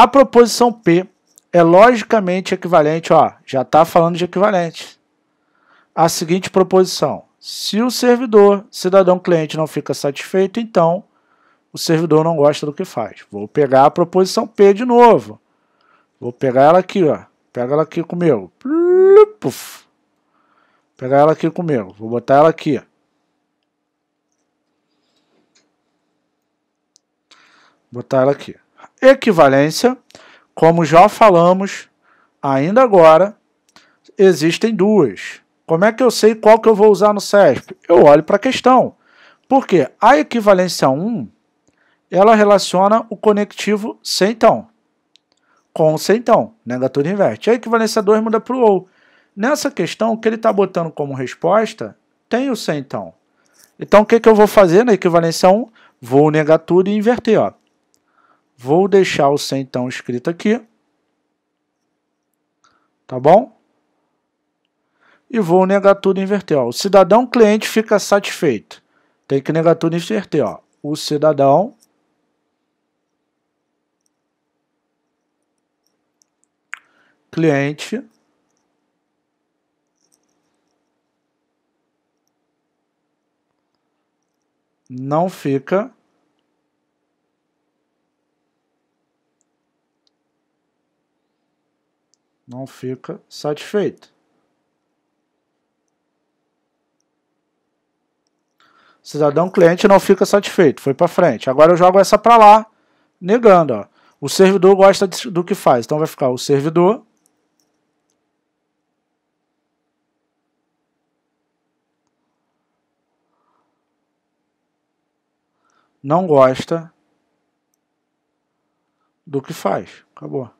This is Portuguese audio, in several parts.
A proposição P é logicamente equivalente, ó, já está falando de equivalente. A seguinte proposição: se o servidor, cidadão cliente, não fica satisfeito, então o servidor não gosta do que faz. Vou pegar a proposição P de novo. Vou pegar ela aqui, ó. Pega ela aqui comigo. Puf. Pegar ela aqui comigo. Vou botar ela aqui. Botar ela aqui equivalência, como já falamos ainda agora, existem duas. Como é que eu sei qual que eu vou usar no CESP? Eu olho para a questão. Porque a equivalência 1, ela relaciona o conectivo então com o centão, negatura inverte. A equivalência 2 muda para o ou. Nessa questão, o que ele está botando como resposta tem o centão. Então, o que, que eu vou fazer na equivalência 1? Vou negar tudo e inverter. Ó. Vou deixar o C escrito aqui. Tá bom? E vou negar tudo e inverter. Ó. O cidadão cliente fica satisfeito. Tem que negar tudo e inverter. Ó. O cidadão cliente não fica não fica satisfeito. Cidadão cliente não fica satisfeito, foi para frente. Agora eu jogo essa para lá, negando. Ó. O servidor gosta do que faz, então vai ficar o servidor não gosta do que faz. Acabou.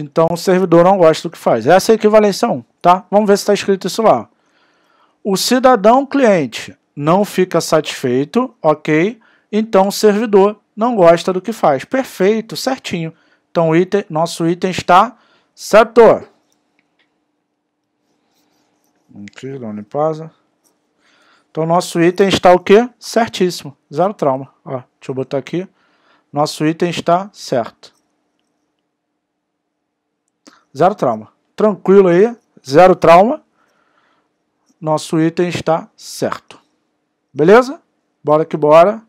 Então o servidor não gosta do que faz. Essa é a equivalência 1, tá? Vamos ver se está escrito isso lá. O cidadão cliente não fica satisfeito, ok? Então o servidor não gosta do que faz. Perfeito, certinho. Então item, nosso item está certo. Aqui, dá limpeza. Então nosso item está o quê? Certíssimo. Zero trauma. Ó, deixa eu botar aqui. Nosso item está certo. Zero trauma. Tranquilo aí, zero trauma. Nosso item está certo. Beleza? Bora que bora.